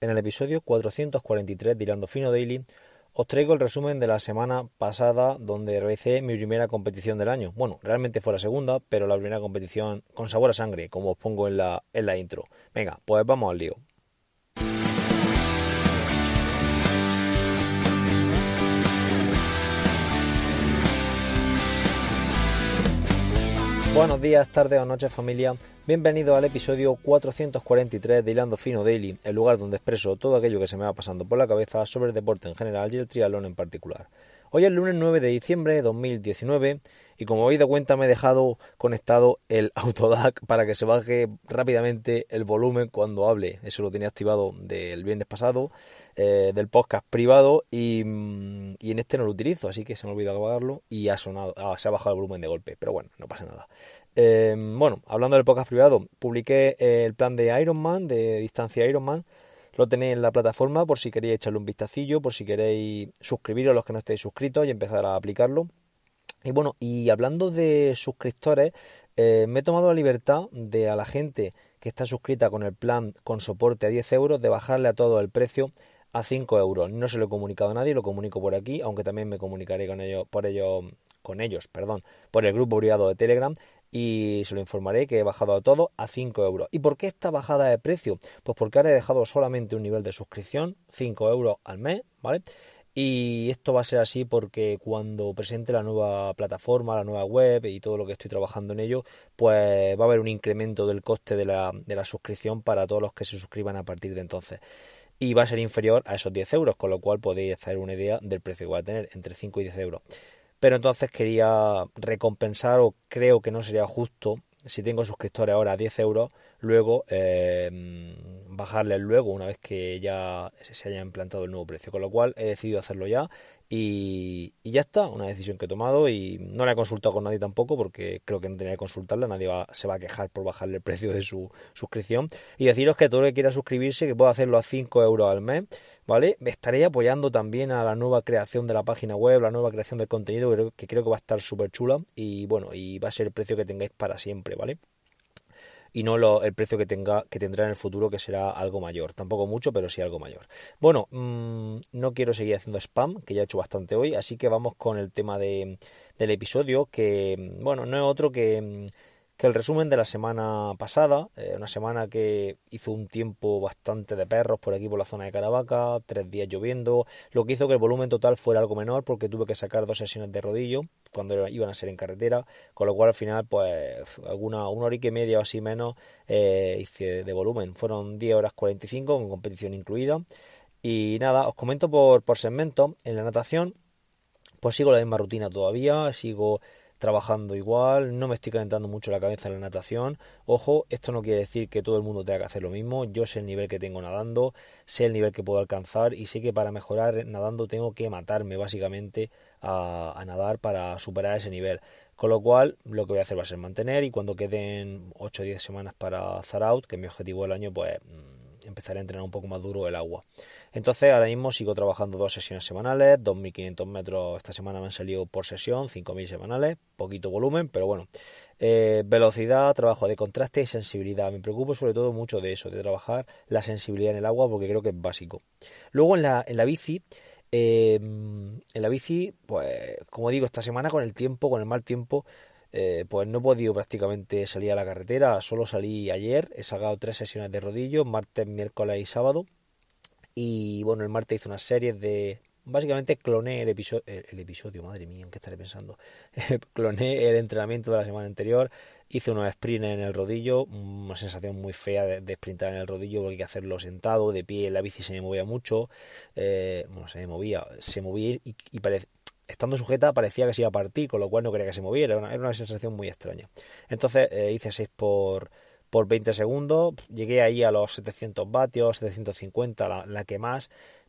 En el episodio 443 de Irando Fino Daily os traigo el resumen de la semana pasada donde realicé mi primera competición del año. Bueno, realmente fue la segunda, pero la primera competición con sabor a sangre, como os pongo en la intro. Venga, pues vamos al lío. Buenos días, tardes o noches familia. Bienvenido al episodio 443 de Hilando Fino Daily, el lugar donde expreso todo aquello que se me va pasando por la cabeza sobre el deporte en general y el triatlón en particular. Hoy es el lunes 9 de diciembre de 2019 y como habéis dado cuenta, me he dejado conectado el Autodac para que se baje rápidamente el volumen cuando hable. Eso lo tenía activado del viernes pasado, eh, del podcast privado, mm, y, en este no lo utilizo, así que se me ha olvidado apagarlo y ha sonado, ah, se ha bajado el volumen de golpe, pero bueno, no pasa nada. Em, bueno, hablando del podcast privado, publiqué eh, el plan de Ironman, de distancia Ironman. Lo tenéis en la plataforma por si queréis echarle un vistacillo, por si queréis suscribiros a los que no estéis suscritos y empezar a aplicarlo. Y bueno, y hablando de suscriptores, eh, me he tomado la libertad de a la gente que está suscrita con el plan con soporte a 10 euros de bajarle a todo el precio a 5 euros. No se lo he comunicado a nadie, lo comunico por aquí, aunque también me comunicaré con ellos, por ellos, con ellos, perdón, por el grupo privado de Telegram y se lo informaré que he bajado a todo a 5 euros. ¿Y por qué esta bajada de precio? Pues porque ahora he dejado solamente un nivel de suscripción, 5 euros al mes, ¿vale? Y esto va a ser así porque cuando presente la nueva plataforma, la nueva web y todo lo que estoy trabajando en ello, pues va a haber un incremento del coste de la, de la suscripción para todos los que se suscriban a partir de entonces y va a ser inferior a esos 10 euros, con lo cual podéis hacer una idea del precio que va a tener, entre 5 y 10 euros. Pero entonces quería recompensar o creo que no sería justo si tengo suscriptores ahora a 10 euros, luego eh, bajarle luego una vez que ya se haya implantado el nuevo precio. Con lo cual he decidido hacerlo ya y, ya está, una decisión que he tomado y no la he consultado con nadie tampoco porque creo que no tenía que consultarla, nadie se va a quejar por bajarle el precio de su suscripción. Y deciros que todo el que quiera suscribirse, que pueda hacerlo a 5 euros al mes, ¿vale? Me estaré apoyando también a la nueva creación de la página web, la nueva creación del contenido, que creo que va a estar súper chula y bueno, y va a ser el precio que tengáis para siempre, ¿vale? y no lo, el precio que, tenga, que tendrá en el futuro, que será algo mayor. Tampoco mucho, pero sí algo mayor. Bueno, mm, no quiero seguir haciendo spam, que ya he hecho bastante hoy, así que vamos con el tema de, del episodio, que, mm, bueno, no es otro que... Mm, que el resumen de la semana pasada, eh, una semana que hizo un tiempo bastante de perros por aquí por la zona de Caravaca, tres días lloviendo, lo que hizo que el volumen total fuera algo menor porque tuve que sacar dos sesiones de rodillo cuando iban a ser en carretera, con lo cual al final pues alguna una hora y media o así menos eh, hice de volumen, fueron 10 horas 45 con competición incluida y nada, os comento por, por segmento en la natación pues sigo la misma rutina todavía, sigo trabajando igual, no me estoy calentando mucho la cabeza en la natación. Ojo, esto no quiere decir que todo el mundo tenga que hacer lo mismo. Yo sé el nivel que tengo nadando, sé el nivel que puedo alcanzar y sé que para mejorar nadando tengo que matarme básicamente a, nadar para superar ese nivel. Con lo cual, lo que voy a hacer va a ser mantener y cuando queden 8 o 10 semanas para Zar que es mi objetivo del año, pues mm, empezaré a entrenar un poco más duro el agua. Entonces, ahora mismo sigo trabajando dos sesiones semanales, 2.500 metros esta semana me han salido por sesión, 5.000 semanales, poquito volumen, pero bueno. Eh, velocidad, trabajo de contraste y sensibilidad. Me preocupo sobre todo mucho de eso, de trabajar la sensibilidad en el agua porque creo que es básico. Luego en la, en la bici... Eh, en la bici, pues como digo, esta semana con el tiempo, con el mal tiempo, eh, pues no he podido prácticamente salir a la carretera, solo salí ayer, he sacado tres sesiones de rodillo, martes, miércoles y sábado, y bueno, el martes hice una serie de. Básicamente cloné el episodio. El, episodio, madre mía, ¿en qué estaré pensando? cloné el entrenamiento de la semana anterior. Hice unos sprints en el rodillo. Una sensación muy fea de, sprintar en el rodillo porque hay que hacerlo sentado, de pie. La bici se me movía mucho. Eh, bueno, se me movía. Se movía y, estando sujeta parecía que se iba a partir, con lo cual no quería que se moviera, era una, sensación muy extraña. Entonces eh, hice 6 por por 20 segundos. Llegué ahí a los 700 vatios, 750, la, la que más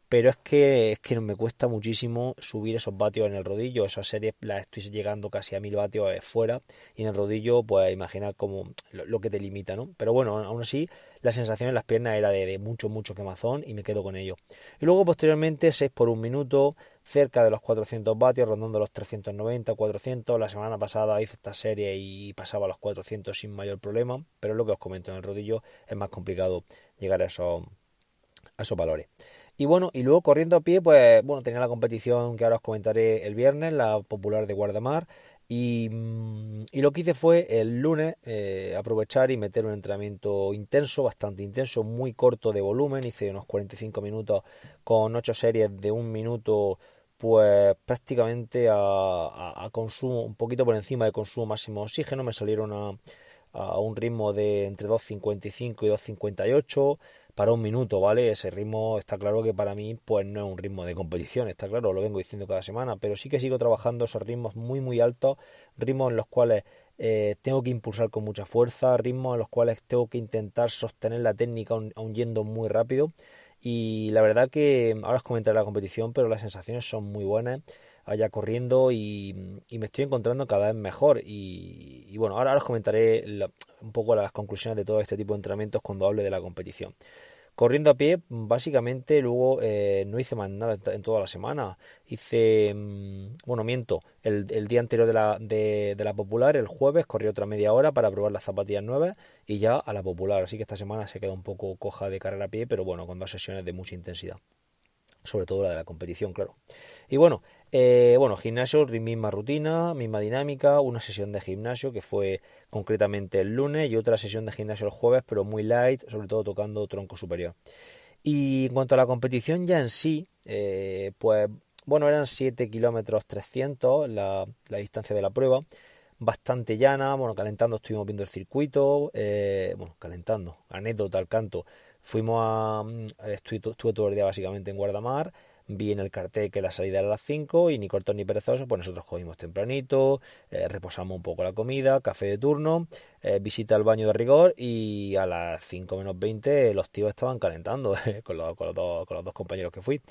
pero es que, es que me cuesta muchísimo subir esos vatios en el rodillo. Esas series las estoy llegando casi a mil vatios eh, fuera y en el rodillo, pues imagina como lo, que te limita, ¿no? Pero bueno, aún así, la sensación en las piernas era de, mucho, mucho quemazón y me quedo con ello. Y luego, posteriormente, 6 por un minuto, cerca de los 400 vatios, rondando los 390, 400. La semana pasada hice esta serie y pasaba a los 400 sin mayor problema, pero lo que os comento, en el rodillo es más complicado llegar a a esos valores. Y bueno, y luego corriendo a pie, pues bueno, tenía la competición que ahora os comentaré el viernes, la popular de Guardamar. Y, mm, lo que hice fue el lunes eh, aprovechar y meter un entrenamiento intenso, bastante intenso, muy corto de volumen. Hice unos 45 minutos con 8 series de un minuto pues prácticamente a, a, consumo, un poquito por encima de consumo máximo de oxígeno, me salieron a a un ritmo de entre 2.55 y 2.58 para un minuto, ¿vale? Ese ritmo está claro que para mí pues no es un ritmo de competición, está claro, lo vengo diciendo cada semana, pero sí que sigo trabajando esos ritmos muy muy altos, ritmos en los cuales eh, tengo que impulsar con mucha fuerza, ritmos en los cuales tengo que intentar sostener la técnica aun, yendo muy rápido y la verdad que mm, ahora os comentaré la competición, pero las sensaciones son muy buenas allá corriendo y, y, me estoy encontrando cada vez mejor y y bueno, ahora os comentaré un poco las conclusiones de todo este tipo de entrenamientos cuando hable de la competición. Corriendo a pie, básicamente luego eh, no hice más nada en toda la semana. Hice, mm, bueno, miento, el, el día anterior de la, de, la popular, el jueves, corrí otra media hora para probar las zapatillas nuevas y ya a la popular. Así que esta semana se quedó un poco coja de carrera a pie, pero bueno, con dos sesiones de mucha intensidad sobre todo la de la competición, claro. Y bueno, eh, bueno, gimnasio, misma rutina, misma dinámica, una sesión de gimnasio que fue concretamente el lunes y otra sesión de gimnasio el jueves, pero muy light, sobre todo tocando tronco superior. Y en cuanto a la competición ya en sí, eh, pues bueno, eran 7 kilómetros 300 la, la, distancia de la prueba, bastante llana, bueno, calentando estuvimos viendo el circuito, eh, bueno, calentando, anécdota al canto, fuimos a, mm, estuve todo el día básicamente en Guardamar, vi en el cartel que la salida era a las 5 y ni cortos ni perezosos, pues nosotros cogimos tempranito, eh, reposamos un poco la comida, café de turno, eh, visita al baño de rigor y a las 5 menos 20 los tíos estaban calentando eh, con, los, dos, compañeros que fui.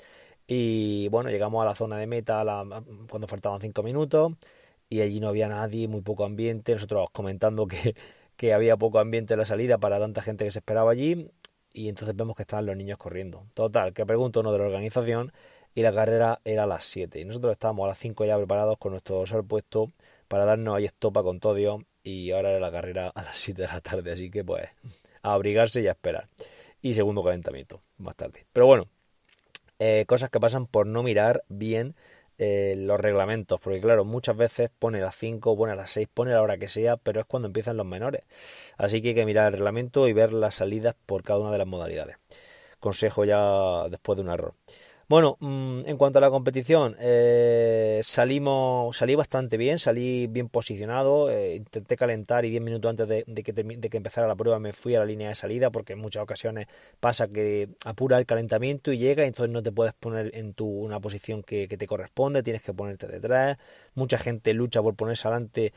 Y bueno, llegamos a la zona de meta cuando faltaban 5 minutos y allí no había nadie, muy poco ambiente, nosotros comentando que que había poco ambiente en la salida para tanta gente que se esperaba allí y entonces vemos que están los niños corriendo. Total, que pregunto uno de la organización y la carrera era a las 7. Y nosotros estábamos a las 5 ya preparados con nuestro sol puesto para darnos ahí estopa con todo y ahora era la carrera a las 7 de la tarde, así que pues a abrigarse y a esperar. Y segundo calentamiento, más tarde. Pero bueno, eh, cosas que pasan por no mirar bien eh, los reglamentos, porque claro, muchas veces pone las 5, pone las 6, pone la hora que sea, pero es cuando empiezan los menores. Así que hay que mirar el reglamento y ver las salidas por cada una de las modalidades. Consejo ya después de un error. Bueno, mm, en cuanto a la competición, eh, salimos, salí bastante bien, salí bien posicionado, eh, intenté calentar y 10 minutos antes de, que de, que empezara la prueba me fui a la línea de salida porque en muchas ocasiones pasa que apura el calentamiento y llega y entonces no te puedes poner en tu, una posición que, que te corresponde, tienes que ponerte detrás, mucha gente lucha por ponerse adelante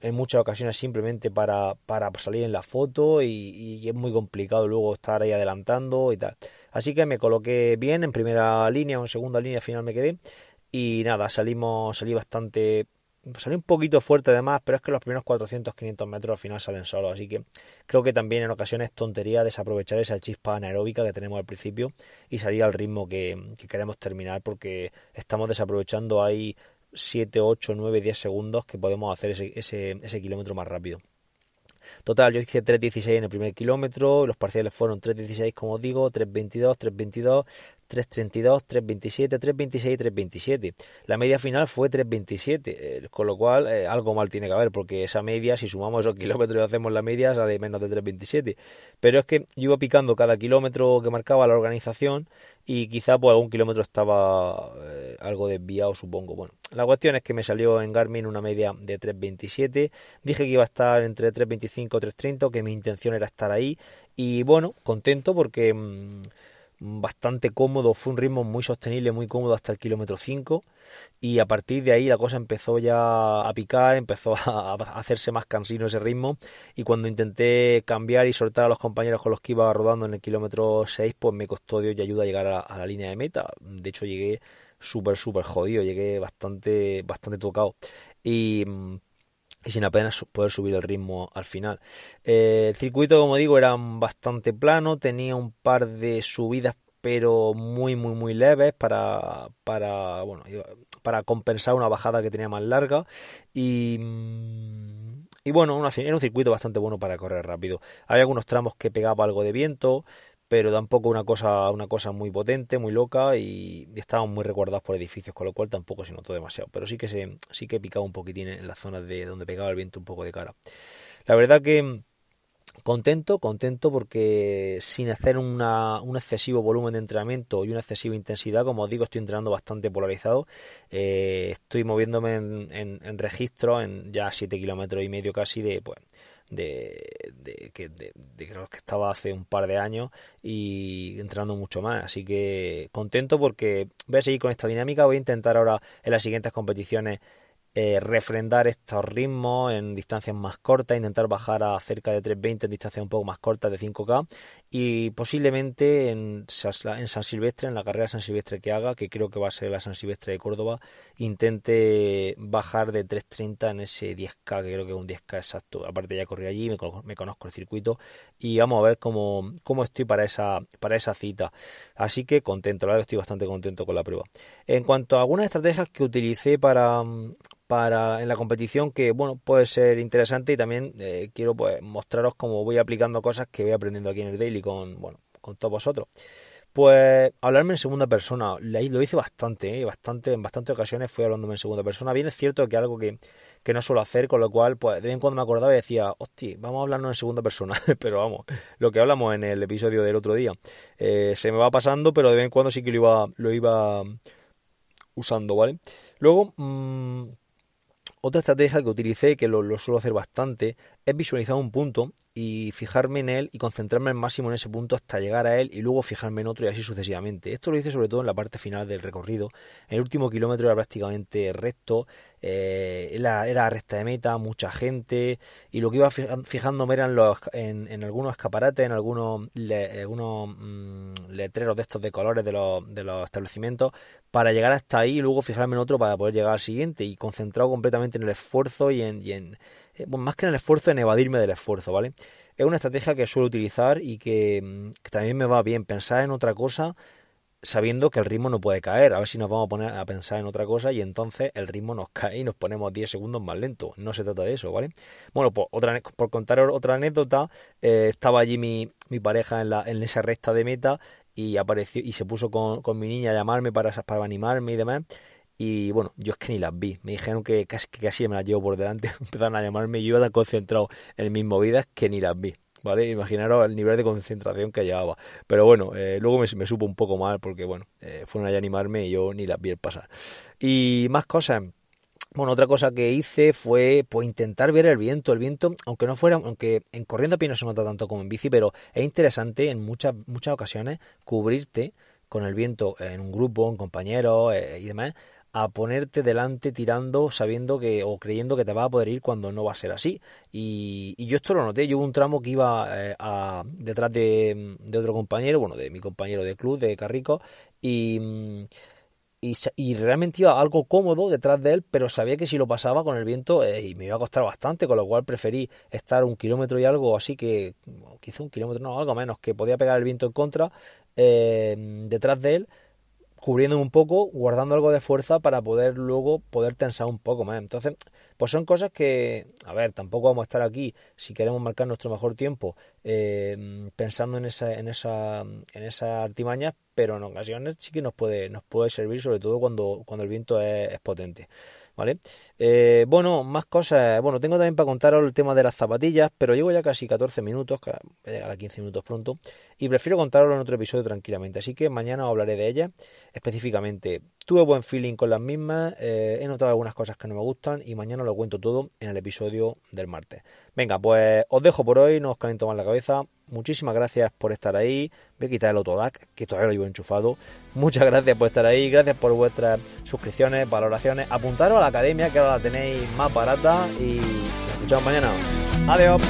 en muchas ocasiones simplemente para, para salir en la foto y, es muy complicado luego estar ahí adelantando y tal. Así que me coloqué bien en primera línea o en segunda línea, al final me quedé. Y nada, salimos, salí bastante, salí un poquito fuerte además, pero es que los primeros 400, 500 metros al final salen solos. Así que creo que también en ocasiones tontería desaprovechar esa chispa anaeróbica que tenemos al principio y salir al ritmo que queremos terminar porque estamos desaprovechando ahí 7, 8, 9, 10 segundos que podemos hacer ese, ese, ese kilómetro más rápido. Total, yo hice 3.16 en el primer kilómetro, los parciales fueron 3.16 como digo, 3.22, 3.22, 3.32, 3.27, 3.26 3.27. La media final fue 3.27, eh, con lo cual eh, algo mal tiene que haber, porque esa media, si sumamos esos kilómetros y hacemos la media, sale menos de 3.27. Pero es que yo iba picando cada kilómetro que marcaba la organización y quizá por pues, algún kilómetro estaba eh, algo desviado, supongo. Bueno, la cuestión es que me salió en Garmin una media de 3.27. Dije que iba a estar entre 3.25 y 3.30, que mi intención era estar ahí. Y bueno, contento porque... Mm, bastante cómodo, fue un ritmo muy sostenible, muy cómodo hasta el kilómetro 5 y a partir de ahí la cosa empezó ya a picar, empezó a, hacerse más cansino ese ritmo y cuando intenté cambiar y soltar a los compañeros con los que iba rodando en el kilómetro 6 pues me costó Dios y ayuda a llegar a, la línea de meta, de hecho llegué súper súper jodido, llegué bastante bastante tocado y mm, y sin apenas poder subir el ritmo al final. Eh, el circuito, como digo, era bastante plano, tenía un par de subidas pero muy muy muy leves para para bueno para compensar una bajada que tenía más larga y mm, y bueno, era un circuito bastante bueno para correr rápido. Había algunos tramos que pegaba algo de viento, pero tampoco una cosa, una cosa muy potente, muy loca y estaban muy recordados por edificios, con lo cual tampoco se notó demasiado, pero sí que se, sí que picaba un poquitín en las zonas de donde pegaba el viento un poco de cara. La verdad que contento, contento porque sin hacer un excesivo volumen de entrenamiento y una excesiva intensidad, como os digo, estoy entrenando bastante polarizado, eh, estoy moviéndome en, registro, en ya 7 kilómetros y medio casi de, pues, de, que, de, que estaba hace un par de años y entrando mucho más. Así que contento porque voy a seguir con esta dinámica. Voy a intentar ahora en las siguientes competiciones eh, refrendar estos ritmos en distancias más cortas, intentar bajar a cerca de 320 en distancias un poco más cortas de 5K y posiblemente en, San Silvestre, en la carrera San Silvestre que haga, que creo que va a ser la San Silvestre de Córdoba, intente bajar de 330 en ese 10K, que creo que es un 10K exacto. Aparte ya corrí allí, me, conozco el circuito y vamos a ver cómo, cómo estoy para esa, para esa cita. Así que contento, la verdad estoy bastante contento con la prueba. En cuanto a algunas estrategias que utilicé para, para en la competición que bueno puede ser interesante y también eh, quiero pues mostraros cómo voy aplicando cosas que voy aprendiendo aquí en el daily con bueno con todos vosotros pues hablarme en segunda persona lo hice bastante eh, bastante en bastantes ocasiones fui hablándome en segunda persona bien es cierto que algo que, no suelo hacer con lo cual pues de vez en cuando me acordaba y decía hostia vamos a hablarnos en segunda persona pero vamos lo que hablamos en el episodio del otro día eh, se me va pasando pero de vez en cuando sí que lo iba lo iba usando vale luego mm, otra estrategia que utilicé, que lo, suelo hacer bastante, es visualizar un punto y fijarme en él y concentrarme al máximo en ese punto hasta llegar a él y luego fijarme en otro y así sucesivamente. Esto lo hice sobre todo en la parte final del recorrido. El último kilómetro era prácticamente recto, eh, era, recta de meta, mucha gente y lo que iba fijándome eran los, en, algunos escaparates, en algunos, mm, letreros de estos de colores de los, establecimientos para llegar hasta ahí y luego fijarme en otro para poder llegar al siguiente y concentrado completamente en el esfuerzo y en eh, más que en el esfuerzo, en evadirme del esfuerzo, ¿vale? Es una estrategia que suelo utilizar y mm, que, también me va bien pensar en otra cosa sabiendo que el ritmo no puede caer. A ver si nos vamos a poner a pensar en otra cosa y entonces el ritmo nos cae y nos ponemos 10 segundos más lento. No se trata de eso, ¿vale? Bueno, pues otra, por contar otra anécdota, eh, estaba allí mi, pareja en, la, en esa recta de meta y apareció y se puso con, mi niña a llamarme para, para animarme y demás. Y bueno, yo es que ni las vi. Me dijeron que casi, que casi me las llevo por delante. Empezaron a llamarme y yo tan concentrado en mis movidas que ni las vi. ¿Vale? Imaginaros el nivel de concentración que llevaba. Pero bueno, eh, luego me, supo un poco mal porque, bueno, eh, fueron a animarme y yo ni las vi el pasar. Y más cosas. Bueno, otra cosa que hice fue pues intentar ver el viento. El viento, aunque no fuera, aunque en corriendo a pie no se nota tanto como en bici, pero es interesante en muchas, muchas ocasiones cubrirte con el viento en un grupo, en compañeros eh, y demás, a ponerte delante tirando sabiendo que o creyendo que te va a poder ir cuando no va a ser así. Y, yo esto lo noté, yo un tramo que iba eh, a, detrás de, otro compañero, bueno, de mi compañero de club, de Carrico, y... Y, realmente iba algo cómodo detrás de él, pero sabía que si lo pasaba con el viento eh, y me iba a costar bastante, con lo cual preferí estar un kilómetro y algo así que, quizá un kilómetro, no, algo menos, que podía pegar el viento en contra eh, detrás de él cubriendo un poco, guardando algo de fuerza para poder luego poder tensar un poco más. Entonces, pues son cosas que, a ver, tampoco vamos a estar aquí, si queremos marcar nuestro mejor tiempo, eh, pensando en esa, en esa, en esa artimaña, pero en ocasiones sí que nos puede, nos puede servir, sobre todo cuando, cuando el viento es potente. ¿vale? Eh, bueno, más cosas. Bueno, tengo también para contaros el tema de las zapatillas, pero llevo ya casi 14 minutos, a llegar 15 minutos pronto, y prefiero contarlo en otro episodio tranquilamente. Así que mañana os hablaré de ellas específicamente. Tuve buen feeling con las mismas, eh, he notado algunas cosas que no me gustan y mañana lo cuento todo en el episodio del martes. Venga, pues os dejo por hoy, no os caliento más la cabeza. Muchísimas gracias por estar ahí. Voy a quitar el DAC, que todavía lo llevo enchufado. Muchas gracias por estar ahí, gracias por vuestras suscripciones, valoraciones. Apuntaros a la academia, que ahora la tenéis más barata. Y nos escuchamos mañana. Adiós.